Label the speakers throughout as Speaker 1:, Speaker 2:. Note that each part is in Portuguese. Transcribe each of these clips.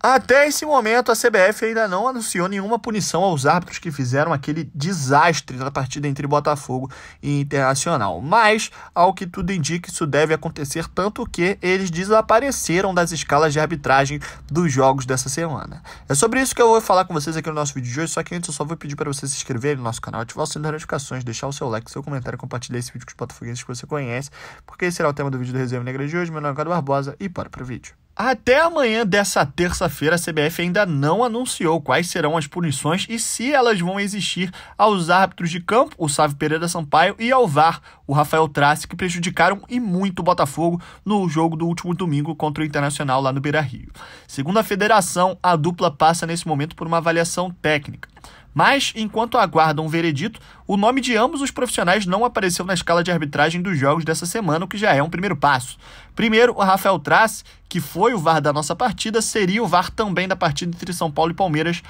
Speaker 1: Até esse momento, a CBF ainda não anunciou nenhuma punição aos árbitros que fizeram aquele desastre na partida entre Botafogo e Internacional. Mas, ao que tudo indica, isso deve acontecer, tanto que eles desapareceram das escalas de arbitragem dos jogos dessa semana. É sobre isso que eu vou falar com vocês aqui no nosso vídeo de hoje, só que antes eu só vou pedir para vocês se inscreverem no nosso canal, ativar o sininho das notificações, deixar o seu like, seu comentário, compartilhar esse vídeo com os botafoguenses que você conhece, porque esse será o tema do vídeo do Resenha Negra de hoje. Meu nome é Ricardo Barbosa e bora pro vídeo. Até amanhã dessa terça-feira, a CBF ainda não anunciou quais serão as punições e se elas vão existir aos árbitros de campo, o Sávio Pereira Sampaio, e ao VAR, o Rafael Trace, que prejudicaram e muito o Botafogo no jogo do último domingo contra o Internacional lá no Beira Rio. Segundo a federação, a dupla passa nesse momento por uma avaliação técnica. Mas, enquanto aguardam um veredito, o nome de ambos os profissionais não apareceu na escala de arbitragem dos jogos dessa semana, o que já é um primeiro passo. Primeiro, o Rafael Trace, que foi o VAR da nossa partida, seria o VAR também da partida entre São Paulo e Palmeiras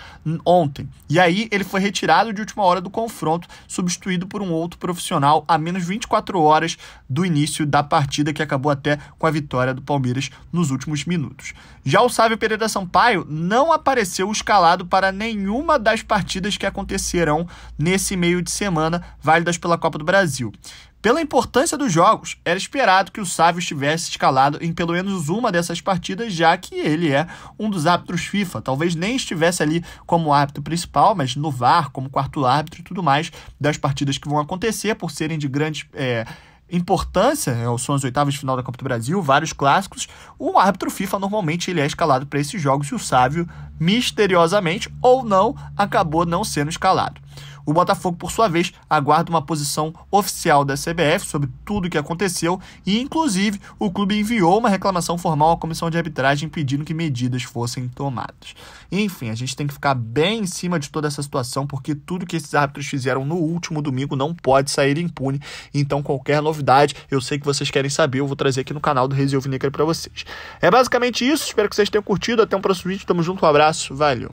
Speaker 1: ontem. E aí ele foi retirado de última hora do confronto, substituído por um outro profissional a menos 24 horas do início da partida, que acabou até com a vitória do Palmeiras nos últimos minutos. Já o Sávio Pereira Sampaio não apareceu escalado para nenhuma das partidas que acontecerão nesse meio de semana, válidas pela Copa do Brasil. Pela importância dos jogos, era esperado que o Sávio estivesse escalado em pelo menos uma dessas partidas, já que ele é um dos árbitros FIFA. Talvez nem estivesse ali como árbitro principal, mas no VAR, como quarto árbitro e tudo mais, das partidas que vão acontecer, por serem de grande É, importância, né, são as oitavas de final da Copa do Brasil, vários clássicos, o árbitro FIFA normalmente ele é escalado para esses jogos e o Sávio, misteriosamente ou não, acabou não sendo escalado. O Botafogo, por sua vez, aguarda uma posição oficial da CBF sobre tudo o que aconteceu e, inclusive, o clube enviou uma reclamação formal à comissão de arbitragem pedindo que medidas fossem tomadas. Enfim, a gente tem que ficar bem em cima de toda essa situação porque tudo que esses árbitros fizeram no último domingo não pode sair impune. Então, qualquer novidade, eu sei que vocês querem saber, eu vou trazer aqui no canal do Resil Vinícola para vocês. É basicamente isso, espero que vocês tenham curtido. Até um próximo vídeo, tamo junto, um abraço, valeu!